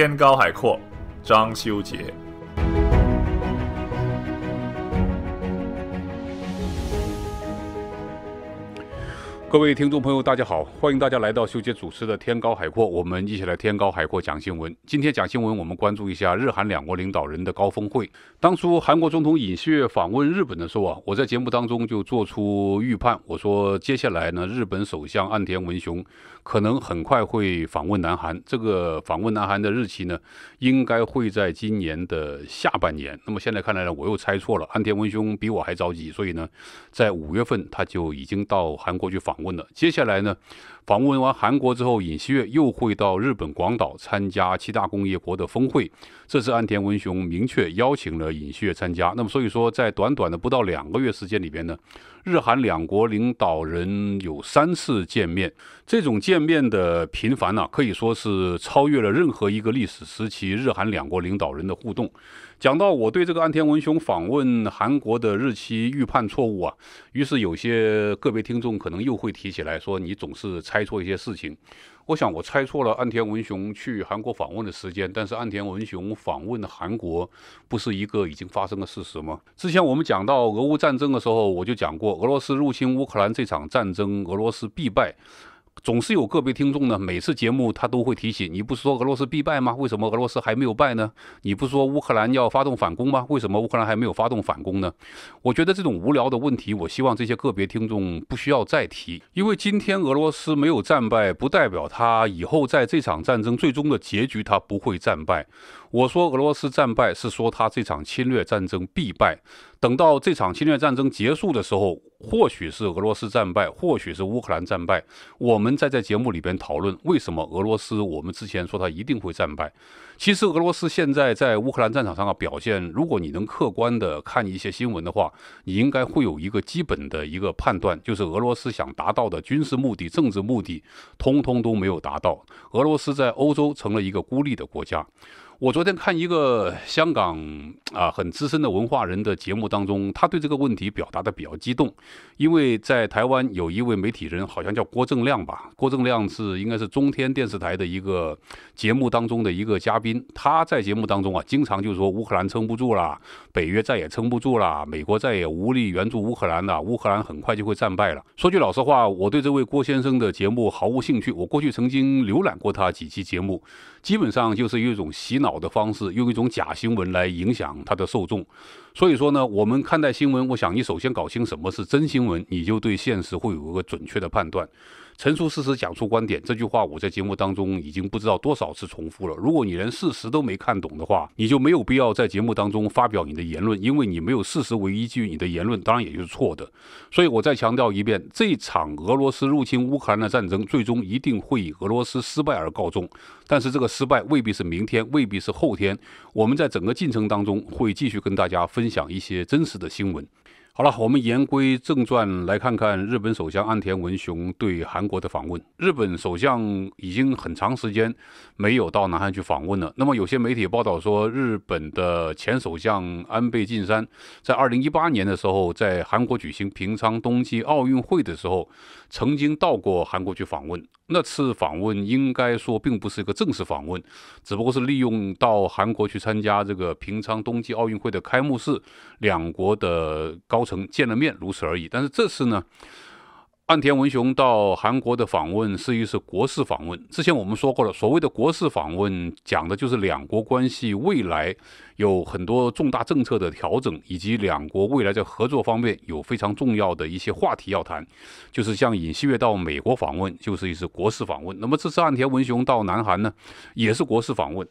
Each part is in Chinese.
天高海阔，张修杰。各位听众朋友，大家好，欢迎大家来到修杰主持的《天高海阔》，我们一起来《天高海阔》讲新闻。今天讲新闻，我们关注一下日韩两国领导人的高峰会。当初韩国总统尹锡悦访问日本的时候啊，我在节目当中就做出预判，我说接下来呢，日本首相岸田文雄可能很快会访问南韩。这个访问南韩的日期呢，应该会在今年的下半年。那么现在看来呢，我又猜错了。岸田文雄比我还着急，所以呢，在五月份他就已经到韩国去访。问了，接下来呢？访问完韩国之后，尹锡悦又会到日本广岛参加七大工业国的峰会。这次安田文雄明确邀请了尹锡悦参加。那么，所以说，在短短的不到两个月时间里边呢，日韩两国领导人有三次见面。这种见面的频繁呢，可以说是超越了任何一个历史时期日韩两国领导人的互动。讲到我对这个岸田文雄访问韩国的日期预判错误啊，于是有些个别听众可能又会提起来说你总是猜错一些事情。我想我猜错了岸田文雄去韩国访问的时间，但是岸田文雄访问的韩国不是一个已经发生的事实吗？之前我们讲到俄乌战争的时候，我就讲过俄罗斯入侵乌克兰这场战争，俄罗斯必败。总是有个别听众呢，每次节目他都会提起。你不是说俄罗斯必败吗？为什么俄罗斯还没有败呢？你不是说乌克兰要发动反攻吗？为什么乌克兰还没有发动反攻呢？我觉得这种无聊的问题，我希望这些个别听众不需要再提。因为今天俄罗斯没有战败，不代表他以后在这场战争最终的结局他不会战败。我说俄罗斯战败，是说他这场侵略战争必败。等到这场侵略战争结束的时候，或许是俄罗斯战败，或许是乌克兰战败，我们再在节目里边讨论为什么俄罗斯。我们之前说他一定会战败，其实俄罗斯现在在乌克兰战场上的表现，如果你能客观的看一些新闻的话，你应该会有一个基本的一个判断，就是俄罗斯想达到的军事目的、政治目的，通通都没有达到。俄罗斯在欧洲成了一个孤立的国家。我昨天看一个香港啊很资深的文化人的节目当中，他对这个问题表达的比较激动，因为在台湾有一位媒体人，好像叫郭正亮吧？郭正亮是应该是中天电视台的一个节目当中的一个嘉宾，他在节目当中啊，经常就是说乌克兰撑不住了，北约再也撑不住了，美国再也无力援助乌克兰了，乌克兰很快就会战败了。说句老实话，我对这位郭先生的节目毫无兴趣。我过去曾经浏览过他几期节目。基本上就是一种洗脑的方式，用一种假新闻来影响他的受众。所以说呢，我们看待新闻，我想你首先搞清什么是真新闻，你就对现实会有一个准确的判断。陈述事实，讲出观点。这句话我在节目当中已经不知道多少次重复了。如果你连事实都没看懂的话，你就没有必要在节目当中发表你的言论，因为你没有事实为依据，你的言论当然也就是错的。所以，我再强调一遍，这场俄罗斯入侵乌克兰的战争，最终一定会以俄罗斯失败而告终。但是，这个失败未必是明天，未必是后天。我们在整个进程当中会继续跟大家分享一些真实的新闻。好了，我们言归正传，来看看日本首相岸田文雄对韩国的访问。日本首相已经很长时间没有到南韩去访问了。那么，有些媒体报道说，日本的前首相安倍晋三在二零一八年的时候，在韩国举行平昌冬季奥运会的时候，曾经到过韩国去访问。那次访问应该说并不是一个正式访问，只不过是利用到韩国去参加这个平昌冬季奥运会的开幕式，两国的高。曾见了面，如此而已。但是这次呢，岸田文雄到韩国的访问是一次国事访问。之前我们说过了，所谓的国事访问，讲的就是两国关系未来有很多重大政策的调整，以及两国未来在合作方面有非常重要的一些话题要谈。就是像尹锡悦到美国访问，就是一次国事访问。那么这次岸田文雄到南韩呢，也是国事访问。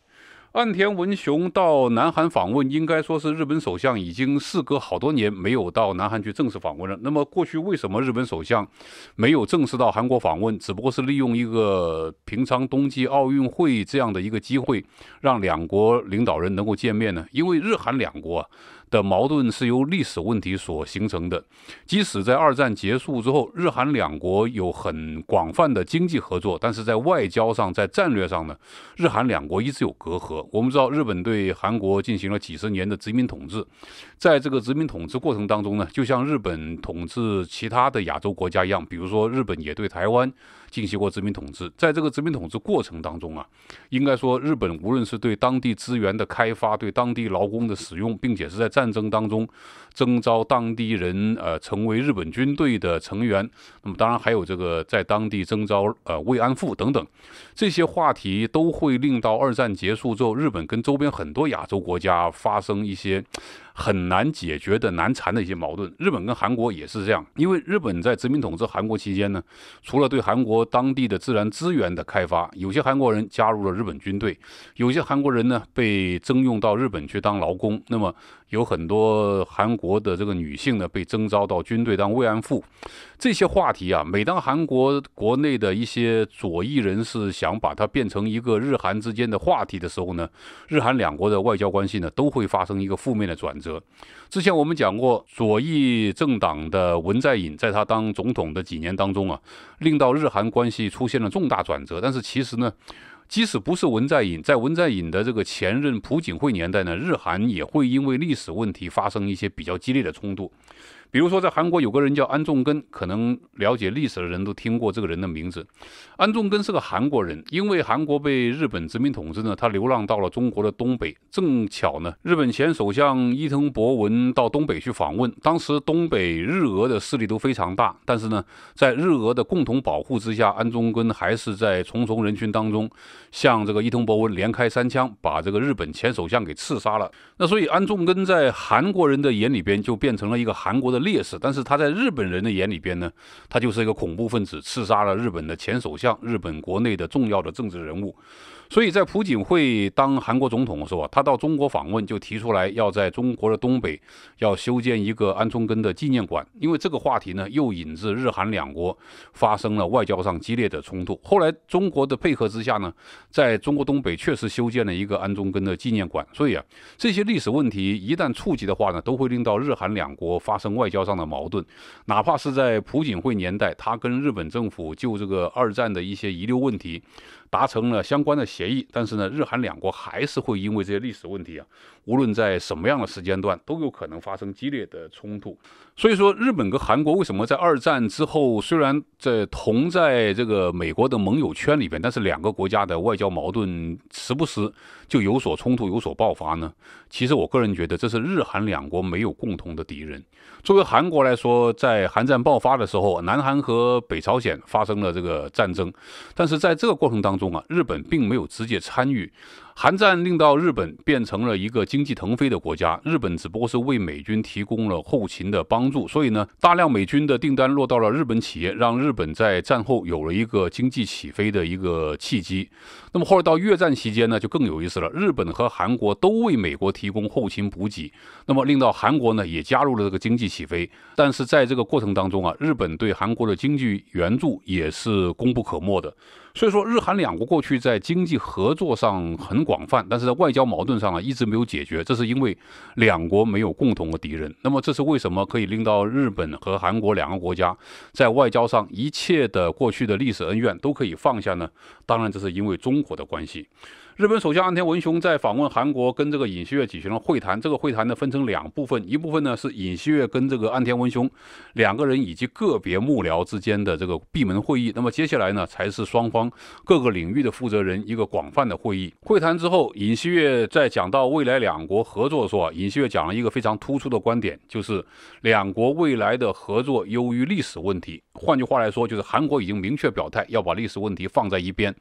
岸田文雄到南韩访问，应该说是日本首相已经事隔好多年没有到南韩去正式访问了。那么过去为什么日本首相没有正式到韩国访问？只不过是利用一个平昌冬季奥运会这样的一个机会，让两国领导人能够见面呢？因为日韩两国。的矛盾是由历史问题所形成的。即使在二战结束之后，日韩两国有很广泛的经济合作，但是在外交上、在战略上呢，日韩两国一直有隔阂。我们知道，日本对韩国进行了几十年的殖民统治，在这个殖民统治过程当中呢，就像日本统治其他的亚洲国家一样，比如说日本也对台湾。进行过殖民统治，在这个殖民统治过程当中啊，应该说日本无论是对当地资源的开发，对当地劳工的使用，并且是在战争当中征召当地人呃成为日本军队的成员，那么当然还有这个在当地征召呃慰安妇等等，这些话题都会令到二战结束之后，日本跟周边很多亚洲国家发生一些。很难解决的难缠的一些矛盾，日本跟韩国也是这样。因为日本在殖民统治韩国期间呢，除了对韩国当地的自然资源的开发，有些韩国人加入了日本军队，有些韩国人呢被征用到日本去当劳工，那么有很多韩国的这个女性呢被征召到军队当慰安妇。这些话题啊，每当韩国国内的一些左翼人士想把它变成一个日韩之间的话题的时候呢，日韩两国的外交关系呢都会发生一个负面的转折。之前我们讲过，左翼政党的文在寅在他当总统的几年当中啊，令到日韩关系出现了重大转折。但是其实呢，即使不是文在寅，在文在寅的这个前任朴槿惠年代呢，日韩也会因为历史问题发生一些比较激烈的冲突。比如说，在韩国有个人叫安重根，可能了解历史的人都听过这个人的名字。安重根是个韩国人，因为韩国被日本殖民统治呢，他流浪到了中国的东北。正巧呢，日本前首相伊藤博文到东北去访问。当时东北日俄的势力都非常大，但是呢，在日俄的共同保护之下，安重根还是在重重人群当中，向这个伊藤博文连开三枪，把这个日本前首相给刺杀了。那所以安重根在韩国人的眼里边就变成了一个韩国的。烈士，但是他在日本人的眼里边呢，他就是一个恐怖分子，刺杀了日本的前首相，日本国内的重要的政治人物。所以在朴槿惠当韩国总统的时候，他到中国访问就提出来要在中国的东北要修建一个安重根的纪念馆，因为这个话题呢又引致日韩两国发生了外交上激烈的冲突。后来中国的配合之下呢，在中国东北确实修建了一个安重根的纪念馆。所以啊，这些历史问题一旦触及的话呢，都会令到日韩两国发生外交上的矛盾。哪怕是在朴槿惠年代，他跟日本政府就这个二战的一些遗留问题。达成了相关的协议，但是呢，日韩两国还是会因为这些历史问题啊，无论在什么样的时间段，都有可能发生激烈的冲突。所以说，日本跟韩国为什么在二战之后，虽然在同在这个美国的盟友圈里边，但是两个国家的外交矛盾时不时就有所冲突、有所爆发呢？其实我个人觉得，这是日韩两国没有共同的敌人。作为韩国来说，在韩战爆发的时候，南韩和北朝鲜发生了这个战争，但是在这个过程当中。中啊，日本并没有直接参与。韩战令到日本变成了一个经济腾飞的国家，日本只不过是为美军提供了后勤的帮助，所以呢，大量美军的订单落到了日本企业，让日本在战后有了一个经济起飞的一个契机。那么后来到越战期间呢，就更有意思了，日本和韩国都为美国提供后勤补给，那么令到韩国呢也加入了这个经济起飞。但是在这个过程当中啊，日本对韩国的经济援助也是功不可没的。所以说，日韩两国过去在经济合作上很。广泛，但是在外交矛盾上啊，一直没有解决。这是因为两国没有共同的敌人。那么，这是为什么可以令到日本和韩国两个国家在外交上一切的过去的历史恩怨都可以放下呢？当然，这是因为中国的关系。日本首相岸田文雄在访问韩国，跟这个尹锡悦举行了会谈。这个会谈呢，分成两部分，一部分呢是尹锡悦跟这个岸田文雄两个人以及个别幕僚之间的这个闭门会议。那么接下来呢，才是双方各个领域的负责人一个广泛的会议。会谈之后，尹锡悦在讲到未来两国合作的时候啊，尹锡悦讲了一个非常突出的观点，就是两国未来的合作优于历史问题。换句话来说，就是韩国已经明确表态要把历史问题放在一边。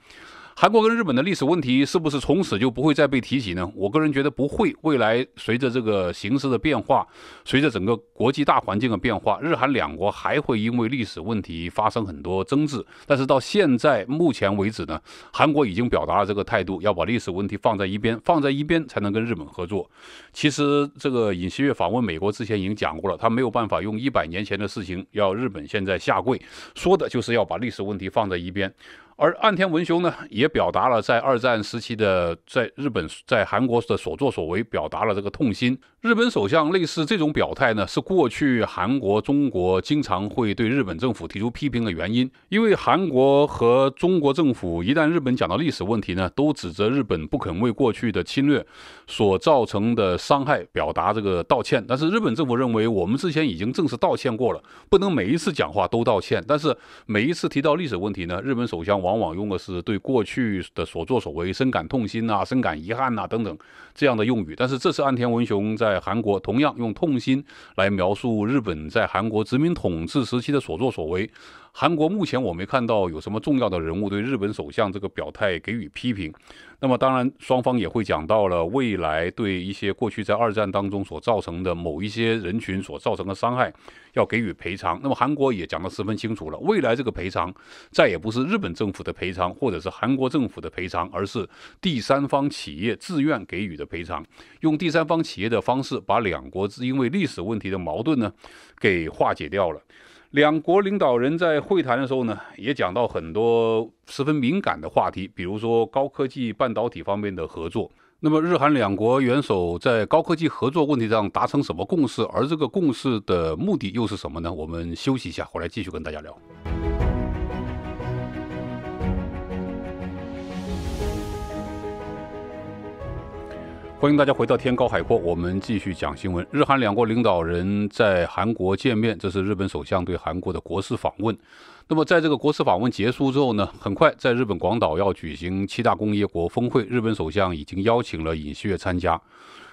韩国跟日本的历史问题是不是从此就不会再被提起呢？我个人觉得不会。未来随着这个形势的变化，随着整个国际大环境的变化，日韩两国还会因为历史问题发生很多争执。但是到现在目前为止呢，韩国已经表达了这个态度，要把历史问题放在一边，放在一边才能跟日本合作。其实这个尹锡悦访问美国之前已经讲过了，他没有办法用一百年前的事情要日本现在下跪，说的就是要把历史问题放在一边。而岸田文雄呢，也表达了在二战时期的在日本、在韩国的所作所为，表达了这个痛心。日本首相类似这种表态呢，是过去韩国、中国经常会对日本政府提出批评的原因。因为韩国和中国政府一旦日本讲到历史问题呢，都指责日本不肯为过去的侵略所造成的伤害表达这个道歉。但是日本政府认为，我们之前已经正式道歉过了，不能每一次讲话都道歉。但是每一次提到历史问题呢，日本首相。往往用的是对过去的所作所为深感痛心啊、深感遗憾呐等等这样的用语，但是这次岸田文雄在韩国同样用痛心来描述日本在韩国殖民统治时期的所作所为。韩国目前我没看到有什么重要的人物对日本首相这个表态给予批评。那么，当然双方也会讲到了未来对一些过去在二战当中所造成的某一些人群所造成的伤害，要给予赔偿。那么韩国也讲得十分清楚了，未来这个赔偿再也不是日本政府的赔偿或者是韩国政府的赔偿，而是第三方企业自愿给予的赔偿，用第三方企业的方式把两国因为历史问题的矛盾呢给化解掉了。两国领导人在会谈的时候呢，也讲到很多十分敏感的话题，比如说高科技半导体方面的合作。那么日韩两国元首在高科技合作问题上达成什么共识？而这个共识的目的又是什么呢？我们休息一下，回来继续跟大家聊。欢迎大家回到天高海阔，我们继续讲新闻。日韩两国领导人在韩国见面，这是日本首相对韩国的国事访问。那么，在这个国事访问结束之后呢，很快在日本广岛要举行七大工业国峰会，日本首相已经邀请了尹锡悦参加。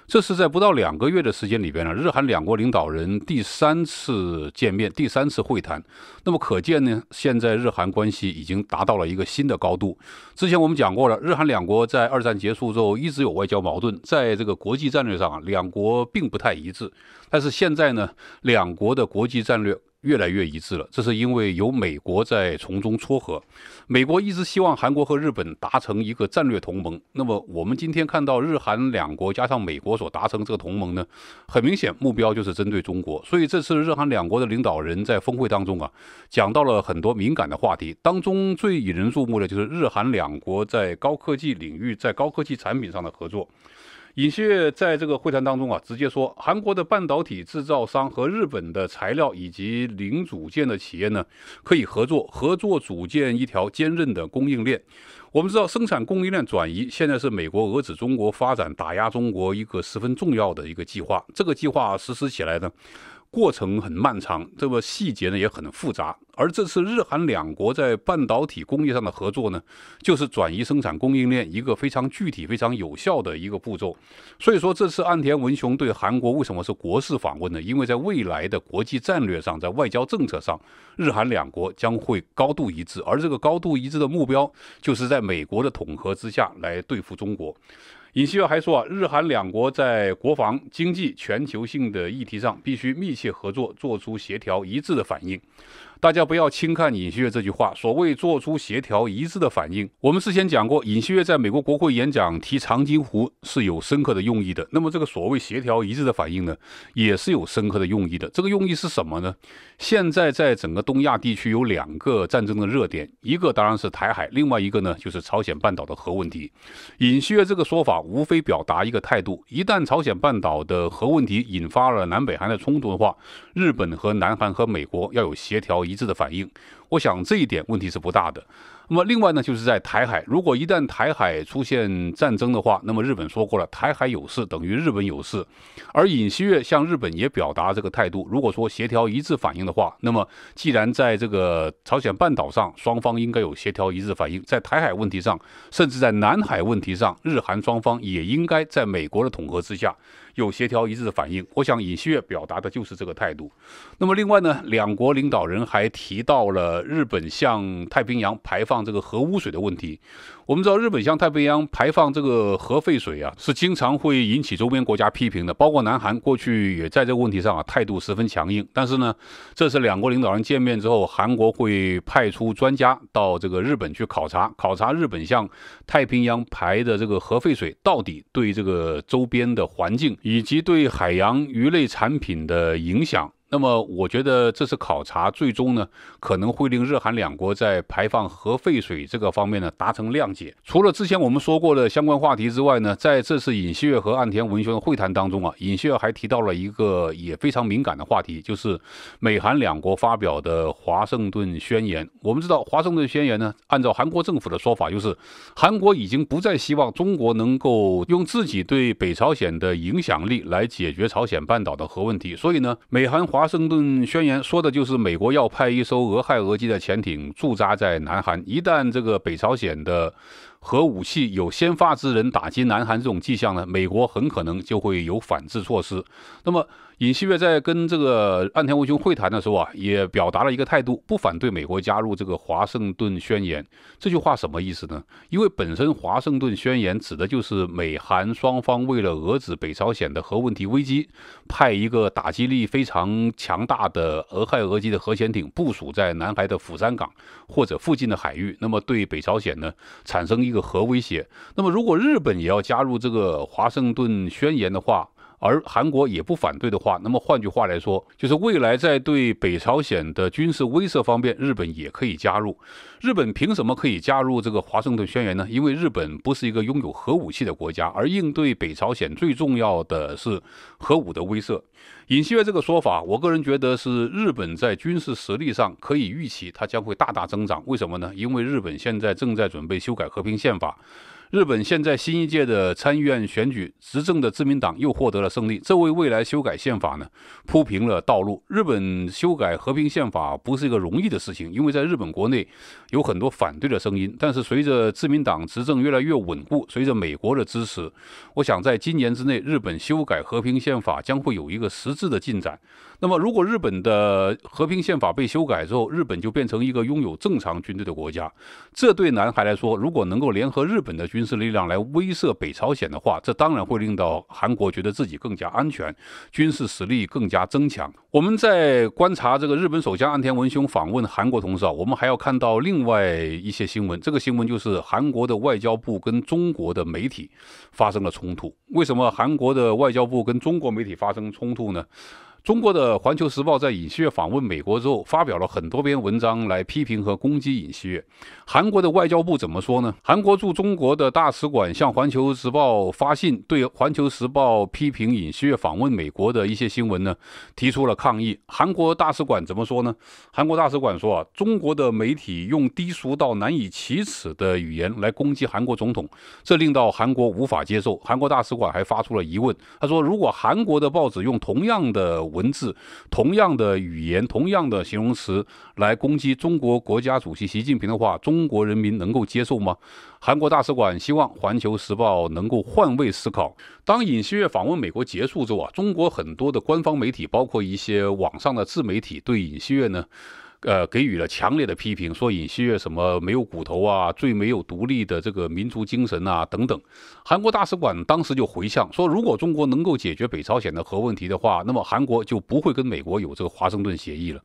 这是在不到两个月的时间里边呢，日韩两国领导人第三次见面，第三次会谈。那么可见呢，现在日韩关系已经达到了一个新的高度。之前我们讲过了，日韩两国在二战结束之后一直有外交矛盾，在这个国际战略上啊，两国并不太一致。但是现在呢，两国的国际战略。越来越一致了，这是因为有美国在从中撮合。美国一直希望韩国和日本达成一个战略同盟。那么我们今天看到日韩两国加上美国所达成这个同盟呢，很明显目标就是针对中国。所以这次日韩两国的领导人在峰会当中啊，讲到了很多敏感的话题，当中最引人注目的就是日韩两国在高科技领域、在高科技产品上的合作。尹锡悦在这个会谈当中啊，直接说，韩国的半导体制造商和日本的材料以及零组件的企业呢，可以合作，合作组建一条坚韧的供应链。我们知道，生产供应链转移现在是美国遏制中国发展、打压中国一个十分重要的一个计划。这个计划实施起来呢？过程很漫长，这个细节呢也很复杂。而这次日韩两国在半导体工业上的合作呢，就是转移生产供应链一个非常具体、非常有效的一个步骤。所以说，这次岸田文雄对韩国为什么是国事访问呢？因为在未来的国际战略上，在外交政策上，日韩两国将会高度一致。而这个高度一致的目标，就是在美国的统合之下来对付中国。尹锡悦还说啊，日韩两国在国防、经济、全球性的议题上必须密切合作，做出协调一致的反应。大家不要轻看尹锡悦这句话。所谓做出协调一致的反应，我们之前讲过，尹锡悦在美国国会演讲提长津湖是有深刻的用意的。那么这个所谓协调一致的反应呢，也是有深刻的用意的。这个用意是什么呢？现在在整个东亚地区有两个战争的热点，一个当然是台海，另外一个呢就是朝鲜半岛的核问题。尹锡悦这个说法无非表达一个态度：一旦朝鲜半岛的核问题引发了南北韩的冲突的话，日本和南韩和美国要有协调一。一致的反应，我想这一点问题是不大的。那么另外呢，就是在台海，如果一旦台海出现战争的话，那么日本说过了，台海有事等于日本有事。而尹锡悦向日本也表达这个态度。如果说协调一致反应的话，那么既然在这个朝鲜半岛上双方应该有协调一致反应，在台海问题上，甚至在南海问题上，日韩双方也应该在美国的统合之下。有协调一致的反应，我想尹锡悦表达的就是这个态度。那么，另外呢，两国领导人还提到了日本向太平洋排放这个核污水的问题。我们知道，日本向太平洋排放这个核废水啊，是经常会引起周边国家批评的，包括南韩过去也在这个问题上啊态度十分强硬。但是呢，这次两国领导人见面之后，韩国会派出专家到这个日本去考察，考察日本向太平洋排的这个核废水到底对这个周边的环境。以及对海洋鱼类产品的影响。那么我觉得这次考察最终呢，可能会令日韩两国在排放核废水这个方面呢达成谅解。除了之前我们说过的相关话题之外呢，在这次尹锡悦和岸田文雄的会谈当中啊，尹锡悦还提到了一个也非常敏感的话题，就是美韩两国发表的华盛顿宣言。我们知道华盛顿宣言呢，按照韩国政府的说法，就是韩国已经不再希望中国能够用自己对北朝鲜的影响力来解决朝鲜半岛的核问题，所以呢，美韩华。华盛顿宣言说的就是美国要派一艘俄亥俄级的潜艇驻扎在南韩，一旦这个北朝鲜的核武器有先发制人打击南韩这种迹象呢，美国很可能就会有反制措施。那么。尹锡悦在跟这个岸田文雄会谈的时候啊，也表达了一个态度，不反对美国加入这个华盛顿宣言。这句话什么意思呢？因为本身华盛顿宣言指的就是美韩双方为了遏制北朝鲜的核问题危机，派一个打击力非常强大的俄亥俄级的核潜艇部署在南海的釜山港或者附近的海域，那么对北朝鲜呢产生一个核威胁。那么如果日本也要加入这个华盛顿宣言的话，而韩国也不反对的话，那么换句话来说，就是未来在对北朝鲜的军事威慑方面，日本也可以加入。日本凭什么可以加入这个华盛顿宣言呢？因为日本不是一个拥有核武器的国家，而应对北朝鲜最重要的是核武的威慑。尹锡悦这个说法，我个人觉得是日本在军事实力上可以预期它将会大大增长。为什么呢？因为日本现在正在准备修改和平宪法。日本现在新一届的参议院选举，执政的自民党又获得了胜利，这为未来修改宪法呢铺平了道路。日本修改和平宪法不是一个容易的事情，因为在日本国内有很多反对的声音。但是随着自民党执政越来越稳固，随着美国的支持，我想在今年之内，日本修改和平宪法将会有一个实质的进展。那么，如果日本的和平宪法被修改之后，日本就变成一个拥有正常军队的国家，这对南孩来说，如果能够联合日本的军事力量来威慑北朝鲜的话，这当然会令到韩国觉得自己更加安全，军事实力更加增强。我们在观察这个日本首相岸田文雄访问韩国同时啊，我们还要看到另外一些新闻。这个新闻就是韩国的外交部跟中国的媒体发生了冲突。为什么韩国的外交部跟中国媒体发生冲突呢？中国的《环球时报》在尹锡悦访问美国之后，发表了很多篇文章来批评和攻击尹锡悦。韩国的外交部怎么说呢？韩国驻中国的大使馆向《环球时报》发信，对《环球时报》批评尹锡悦访问美国的一些新闻呢，提出了抗议。韩国大使馆怎么说呢？韩国大使馆说啊，中国的媒体用低俗到难以启齿的语言来攻击韩国总统，这令到韩国无法接受。韩国大使馆还发出了疑问，他说如果韩国的报纸用同样的。文字同样的语言，同样的形容词来攻击中国国家主席习近平的话，中国人民能够接受吗？韩国大使馆希望《环球时报》能够换位思考。当尹锡月访问美国结束之后啊，中国很多的官方媒体，包括一些网上的自媒体，对尹锡月呢？呃，给予了强烈的批评，说尹锡月什么没有骨头啊，最没有独立的这个民族精神啊，等等。韩国大使馆当时就回呛说，如果中国能够解决北朝鲜的核问题的话，那么韩国就不会跟美国有这个华盛顿协议了。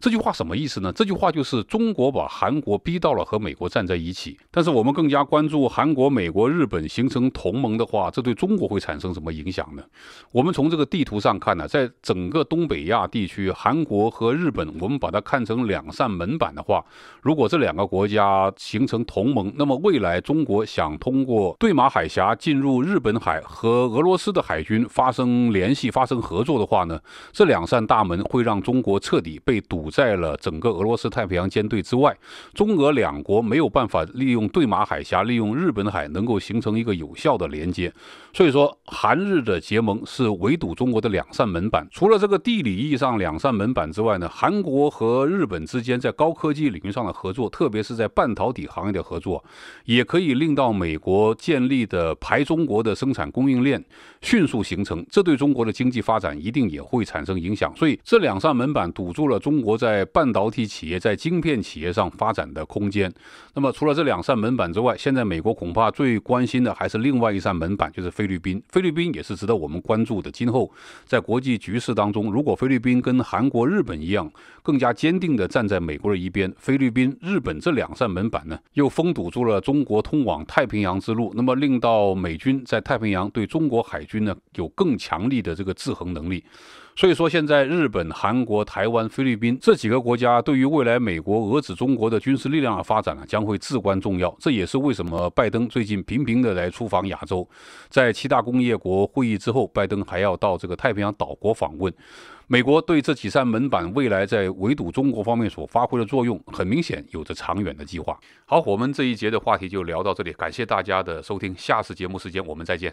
这句话什么意思呢？这句话就是中国把韩国逼到了和美国站在一起。但是我们更加关注韩国、美国、日本形成同盟的话，这对中国会产生什么影响呢？我们从这个地图上看呢，在整个东北亚地区，韩国和日本，我们把它看成两扇门板的话，如果这两个国家形成同盟，那么未来中国想通过对马海峡进入日本海和俄罗斯的海军发生联系、发生合作的话呢，这两扇大门会让中国彻底被堵。在了整个俄罗斯太平洋舰队之外，中俄两国没有办法利用对马海峡，利用日本海能够形成一个有效的连接。所以说，韩日的结盟是围堵中国的两扇门板。除了这个地理意义上两扇门板之外呢，韩国和日本之间在高科技领域上的合作，特别是在半导体行业的合作，也可以令到美国建立的排中国的生产供应链迅速形成。这对中国的经济发展一定也会产生影响。所以，这两扇门板堵住了中国。在半导体企业、在晶片企业上发展的空间。那么，除了这两扇门板之外，现在美国恐怕最关心的还是另外一扇门板，就是菲律宾。菲律宾也是值得我们关注的。今后在国际局势当中，如果菲律宾跟韩国、日本一样，更加坚定的站在美国的一边，菲律宾、日本这两扇门板呢，又封堵住了中国通往太平洋之路，那么令到美军在太平洋对中国海军呢，有更强力的这个制衡能力。所以说，现在日本、韩国、台湾、菲律宾这几个国家对于未来美国、遏制中国的军事力量的发展呢，将会至关重要。这也是为什么拜登最近频频的来出访亚洲，在七大工业国会议之后，拜登还要到这个太平洋岛国访问。美国对这几扇门板未来在围堵中国方面所发挥的作用，很明显有着长远的计划。好，我们这一节的话题就聊到这里，感谢大家的收听，下次节目时间我们再见。